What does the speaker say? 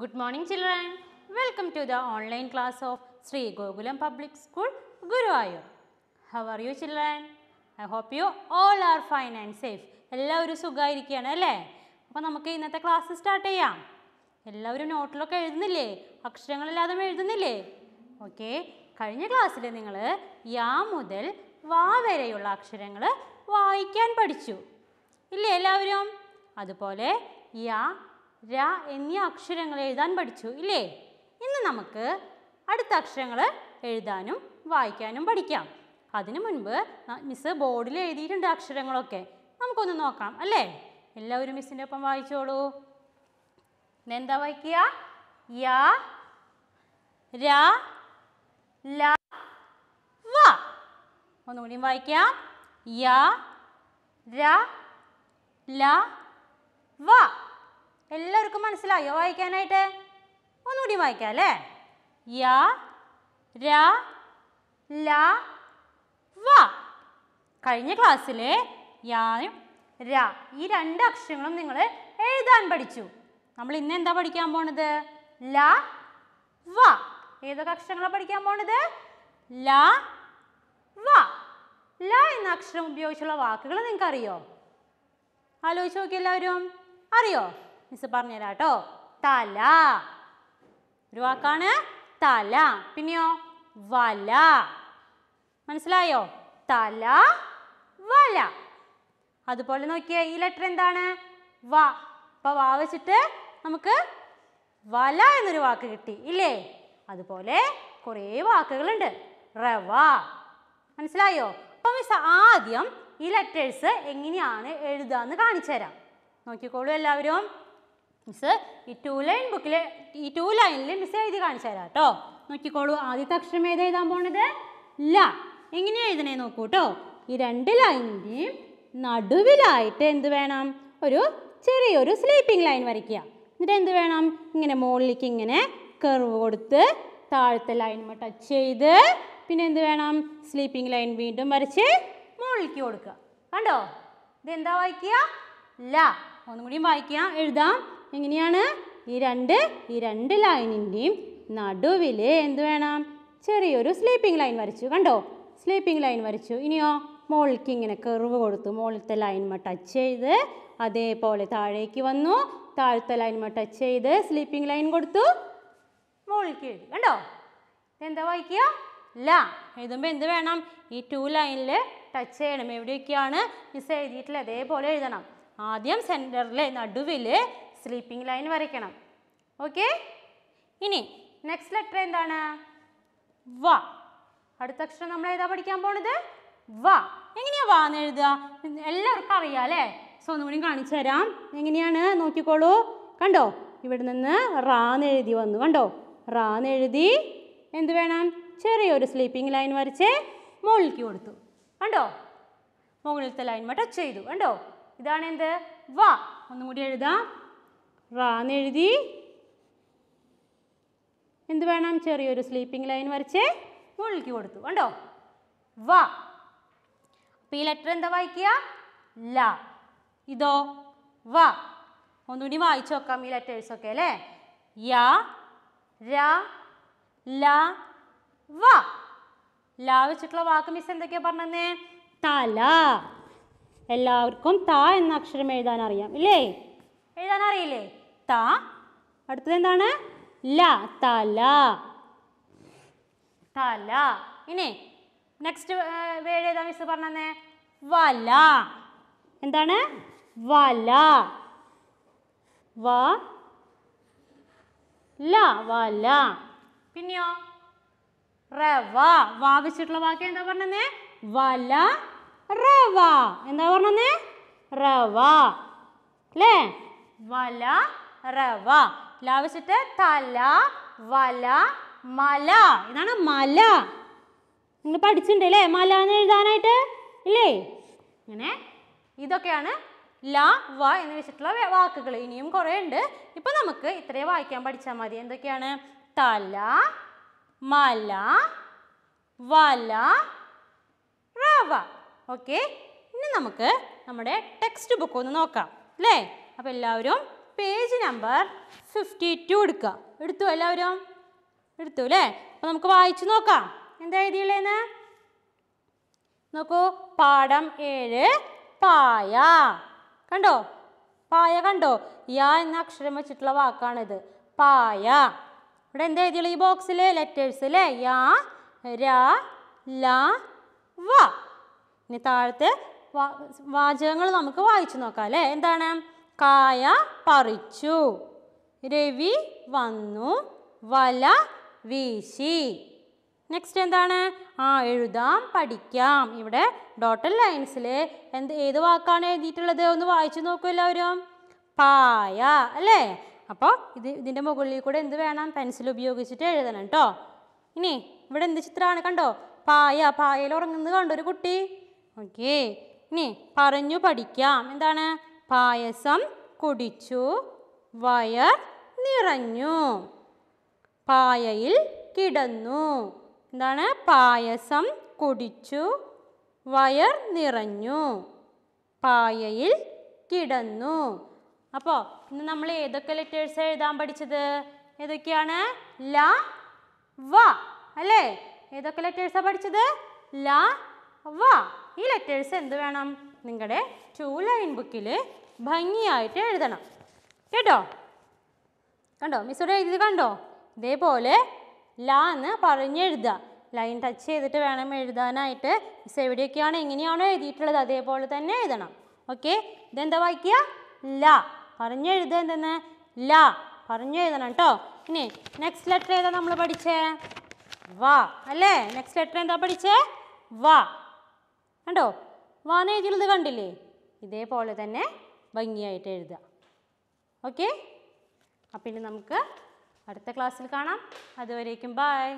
Good morning children. Welcome to the online class of Shri Gokulam public school Guruvayur how are you children? I hope you all are fine and safe എല്ലാവരും സുഖമായിരിക്കുകയാണ് അല്ലേ അപ്പോൾ നമുക്ക് ഇന്നത്തെ class start ചെയ്യാം എല്ലാവരും നോട്ടിലൊക്കെ എഴുതുന്നില്ലേ അക്ഷരങ്ങളില്ലാതെ എഴുതുന്നില്ലേ okay കഴിഞ്ഞ ക്ലാസ്സിൽ നിങ്ങൾ യാ മുതൽ വാ വരെയുള്ള അക്ഷരങ്ങൾ വായിക്കാൻ പഠിച്ചു ഇല്ലേ എല്ലാവരും അതുപോലെ യാ ര എന്നീ അക്ഷരങ്ങൾ എഴുതാൻ പഠിച്ചു ഇല്ലേ ഇന്ന് നമുക്ക് അടുത്ത അക്ഷരങ്ങൾ എഴുതാനും വായിക്കാനും പഠിക്കാം അതിനു മുൻപ് മിസ് ബോർഡിൽ എഴുതിയിട്ടുണ്ട് അക്ഷരങ്ങളൊക്കെ നമുക്കൊന്ന് നോക്കാം അല്ലേ എല്ലാവരും മിസ്സിൻ്റെ ഒപ്പം വായിച്ചോളൂ എന്താ വായിക്കുക യാ ര ല വ ഒന്നുകൂടിയും വായിക്കാം യാ ര ല വ എല്ലാവർക്കും മനസ്സിലായോ വായിക്കാനായിട്ട് ഒന്നുകൂടി വായിക്കാം അല്ലേ യ ര ല വ കഴിഞ്ഞ ക്ലാസ്സിലെ യാനും ര ഈ രണ്ട് അക്ഷരങ്ങളും നിങ്ങൾ എഴുതാൻ പഠിച്ചു നമ്മൾ ഇന്ന് എന്താ പഠിക്കാൻ പോണത് ല വ ഏതൊക്കെ അക്ഷരങ്ങളാണ് പഠിക്കാൻ പോണത് ല വ ല എന്ന അക്ഷരം ഉപയോഗിച്ചുള്ള വാക്കുകൾ നിങ്ങൾക്ക് അറിയോ ആലോചിച്ച് നോക്കിയെല്ലാവരും അറിയോ മിസ് പറഞ്ഞുതരാം കേട്ടോ തല ഒരു വാക്കാണ് തല പിന്നെയോ വല മനസ്സിലായോ തല വല അതുപോലെ നോക്കിയ ഈ ലെറ്റർ എന്താണ് വ അപ്പോൾ വാ വെച്ചിട്ട് നമുക്ക് വല എന്നൊരു വാക്ക് കിട്ടി ഇല്ലേ അതുപോലെ കുറേ വാക്കുകളുണ്ട് റവ മനസ്സിലായോ അപ്പൊ മിസ് ആദ്യം ഈ ലെറ്റേഴ്സ് എങ്ങനെയാണ് എഴുതാന്ന് എന്ന് കാണിച്ചു തരാം നോക്കിക്കോളൂ എല്ലാവരും മിസ് ഈ ടു ലൈൻ ബുക്കിൽ ഈ ടു ലൈനിൽ മിസ് എഴുതി കാണിച്ചു തരാം കേട്ടോ നോക്കിക്കോളൂ ആദ്യത്തെ അക്ഷരം ഏത് എഴുതാൻ പോണത് ല എങ്ങനെ എഴുതണേ നോക്കൂ കേട്ടോ ഈ രണ്ട് ലൈനിൻ്റെയും നടുവിലായിട്ട് എന്ത് വേണം ഒരു ചെറിയൊരു സ്ലീപ്പിംഗ് ലൈൻ വരയ്ക്കുക എന്നിട്ട് എന്ത് വേണം ഇങ്ങനെ മുകളിലേക്ക് ഇങ്ങനെ കർവ് കൊടുത്ത് താഴത്തെ ലൈനുമ ടച്ച് ചെയ്ത് പിന്നെ എന്ത് വേണം സ്ലീപ്പിംഗ് ലൈൻ വീണ്ടും വരച്ച് മുകളിലേക്ക് കൊടുക്കുക കണ്ടോ ഇതെന്താ വായിക്കുക ല ഒന്നും കൂടിയും വായിക്കുക എഴുതാം എങ്ങനെയാണ് ഈ രണ്ട് ഈ രണ്ട് ലൈനിൻ്റെയും നടുവിൽ എന്ത് വേണം ചെറിയൊരു സ്ലീപ്പിംഗ് ലൈൻ വരച്ചു കണ്ടോ സ്ലീപ്പിംഗ് ലൈൻ വരച്ചു ഇനിയോ മുകളിലേക്ക് ഇങ്ങനെ കെറിവ് കൊടുത്തു മുകളിലത്തെ ലൈൻമ ടച്ച് ചെയ്ത് അതേപോലെ താഴേക്ക് വന്നു താഴത്തെ ലൈൻമ ടച്ച് ചെയ്ത് സ്ലീപ്പിംഗ് ലൈൻ കൊടുത്തു മുകളിലേക്ക് എഴുതി കണ്ടോ എന്താ വായിക്കുക ല എഴുതുമ്പോൾ എന്ത് വേണം ഈ ടു ലൈനിൽ ടച്ച് ചെയ്യണം എവിടെയൊക്കെയാണ് മിസ് എഴുതിയിട്ടില്ല അതേപോലെ എഴുതണം ആദ്യം സെൻറ്ററിലെ നടുവിൽ സ്ലീപ്പിംഗ് ലൈൻ വരയ്ക്കണം ഓക്കെ ഇനി നെക്സ്റ്റ് ലെറ്റർ എന്താണ് വ അടുത്ത അക്ഷരം നമ്മൾ ഏതാ പഠിക്കാൻ പോണത് വ എങ്ങനെയാ വാന്ന് എന്ന് എഴുതുക എല്ലാവർക്കും അറിയാം അല്ലേ സോ ഒന്നുകൂടി കാണിച്ചു തരാം എങ്ങനെയാണ് നോക്കിക്കോളൂ കണ്ടോ ഇവിടെ നിന്ന് റാന്ന് എഴുതി വന്നു കണ്ടോ റാന്ന് എഴുതി എന്ത് വേണം ചെറിയൊരു സ്ലീപ്പിംഗ് ലൈൻ വരച്ച് മുകളിലേക്ക് കൊടുത്തു കണ്ടോ മുകളിലത്തെ ലൈൻ ടച്ച് ചെയ്തു കണ്ടോ ഇതാണ് എന്ത് വ ഒന്നും കൂടി എഴുതാം റാന്നെഴുതി എന്ത് വേണം ചെറിയൊരു സ്ലീപ്പിംഗ് ലൈൻ വരച്ച് മുകളിലേക്ക് കൊടുത്തു കണ്ടോ വ അപ്പം ഈ ലെറ്റർ എന്താ വായിക്കുക ല ഇതോ വ ഒന്നുകൂടി വായിച്ചു നോക്കാം ഈ ലെറ്റേഴ്സൊക്കെ അല്ലേ യ ര ല വ ല വെച്ചിട്ടുള്ള വാക്ക് മിസ് എന്തൊക്കെയാ പറഞ്ഞതന്നേ തല എല്ലാവർക്കും ത എന്ന അക്ഷരം എഴുതാൻ അറിയാം ഇല്ലേ എഴുതാൻ അറിയില്ലേ ത അടുത്തത് എന്താണ് ല തല തല ഇനി നെക്സ്റ്റ് വേഡ് ഏതാ മിസ് പറഞ്ഞേ വല എന്താണ് വല വ ല വല പിന്നെയോ റവ വാ വാക്ക് എന്താ പറഞ്ഞേ വല റവ എന്താ പറഞ്ഞേ റവ അല്ലേ വല റവ ലാവിച്ചിട്ട് തല വല മല ഇതാണ് മല നിങ്ങൾ പഠിച്ചിട്ടുണ്ട് അല്ലേ മല എന്ന് എഴുതാനായിട്ട് ഇല്ലേ അങ്ങനെ ഇതൊക്കെയാണ് ല വ എന്ന് വെച്ചിട്ടുള്ള വാക്കുകൾ ഇനിയും കുറേ ഉണ്ട് ഇപ്പം നമുക്ക് ഇത്രയും വായിക്കാൻ പഠിച്ചാൽ മതി എന്തൊക്കെയാണ് തല മല വല റവ ഓക്കെ ഇനി നമുക്ക് നമ്മുടെ ടെക്സ്റ്റ് ബുക്ക് ഒന്ന് നോക്കാം അല്ലേ അപ്പോൾ എല്ലാവരും പേജ് നമ്പർ ഫിഫ്റ്റി ടു എടുക്കുക എടുത്തു എല്ലാവരും എടുത്തു അല്ലേ അപ്പോൾ നമുക്ക് വായിച്ചു നോക്കാം എന്താ എഴുതിയുള്ളതെന്ന് നോക്കൂ പാഠം ഏഴ് പായ കണ്ടോ പായ കണ്ടോ യാ എന്ന അക്ഷരം വെച്ചിട്ടുള്ള വാക്കാണിത് പായ ഇവിടെ എന്താ എഴുതിയുള്ള ഈ ബോക്സിൽ ലെറ്റേഴ്സ് അല്ലേ യാ ര ല വ ഇനി താഴത്തെ വാചകങ്ങൾ നമുക്ക് വായിച്ചു നോക്കാം അല്ലേ എന്താണ് കായ പറിച്ചു രവി വന്നു വല വീശി നെക്സ്റ്റ് എന്താണ് ആ എഴുതാം പഠിക്കാം ഇവിടെ ഡോട്ടൽ ലൈൻസിൽ എന്ത് ഏത് വാക്കാണ് എഴുതിയിട്ടുള്ളത് ഒന്ന് വായിച്ചു നോക്കൂ എല്ലാവരും പായ അല്ലേ അപ്പോൾ ഇത് ഇതിൻ്റെ മുകളിൽ കൂടെ എന്ത് വേണം പെൻസിൽ ഉപയോഗിച്ചിട്ട് എഴുതണം കേട്ടോ ഇനി ഇവിടെ എന്ത് ചിത്രമാണ് കണ്ടോ പായ പായയിൽ ഉറങ്ങുന്നത് കണ്ടോ ഒരു കുട്ടി ഓക്കേ ഇനി പറഞ്ഞു പഠിക്കാം എന്താണ് പായസം കുടിച്ചു വയർ നിറഞ്ഞു പായയിൽ കിടന്നു എന്താണ് പായസം കുടിച്ചു വയർ നിറഞ്ഞു പായയിൽ കിടന്നു അപ്പോൾ ഇന്ന് നമ്മൾ ഏതൊക്കെ ലെറ്റേഴ്സ് എഴുതാൻ പഠിച്ചത് ഏതൊക്കെയാണ് ല വ അല്ലേ ഏതൊക്കെ ലെറ്റേഴ്സാണ് പഠിച്ചത് ല വ ഈ ലെറ്റേഴ്സ് എന്ത് വേണം നിങ്ങളുടെ ടു ലൈൻ ബുക്കിൽ ഭംഗിയായിട്ട് എഴുതണം കേട്ടോ കണ്ടോ മിസ്സോടെ എഴുതി കണ്ടോ ഇതേപോലെ ലാ എന്ന് പറഞ്ഞെഴുതുക ലൈൻ ടച്ച് ചെയ്തിട്ട് വേണം എഴുതാനായിട്ട് മിസ് എവിടെയൊക്കെയാണ് എങ്ങനെയാണോ എഴുതിയിട്ടുള്ളത് അതേപോലെ തന്നെ എഴുതണം ഓക്കെ ഇതെന്താ വായിക്കുക ല പറഞ്ഞെഴുതുക എന്തെന്ന് ല പറഞ്ഞെഴുതണം കേട്ടോ ഇനി നെക്സ്റ്റ് ലെറ്റർ ഏതാ നമ്മൾ പഠിച്ചേ വാ അല്ലേ നെക്സ്റ്റ് ലെറ്റർ എന്താ പഠിച്ചേ വാ കണ്ടോ വാനെഴുതിയുള്ളത് കണ്ടില്ലേ ഇതേപോലെ തന്നെ ഭംഗിയായിട്ട് എഴുതുക ഓക്കെ അപ്പം ഇനി നമുക്ക് അടുത്ത ക്ലാസ്സിൽ കാണാം അതുവരേക്കും ബായ്